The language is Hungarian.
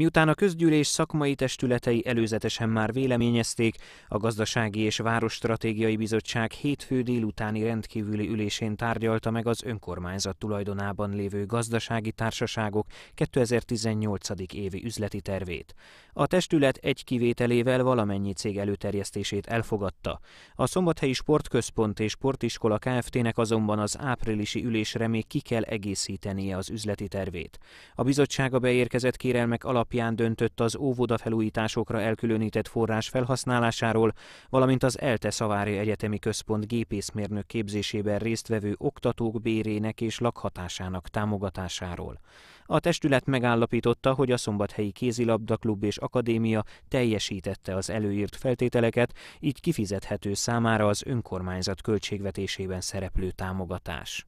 Miután a közgyűlés szakmai testületei előzetesen már véleményezték, a Gazdasági és Városstratégiai Bizottság hétfő délutáni rendkívüli ülésén tárgyalta meg az önkormányzat tulajdonában lévő gazdasági társaságok 2018. évi üzleti tervét. A testület egy kivételével valamennyi cég előterjesztését elfogadta. A Szombathelyi Sportközpont és Sportiskola Kft-nek azonban az áprilisi ülésre még ki kell egészítenie az üzleti tervét. A bizottság a beérkezett kérelmek alapján döntött az óvoda felújításokra elkülönített forrás felhasználásáról, valamint az ELTE Szavári Egyetemi Központ gépészmérnök képzésében résztvevő oktatók bérének és lakhatásának támogatásáról. A testület megállapította, hogy a Szombathelyi kézilabdaklub és Akadémia teljesítette az előírt feltételeket, így kifizethető számára az önkormányzat költségvetésében szereplő támogatás.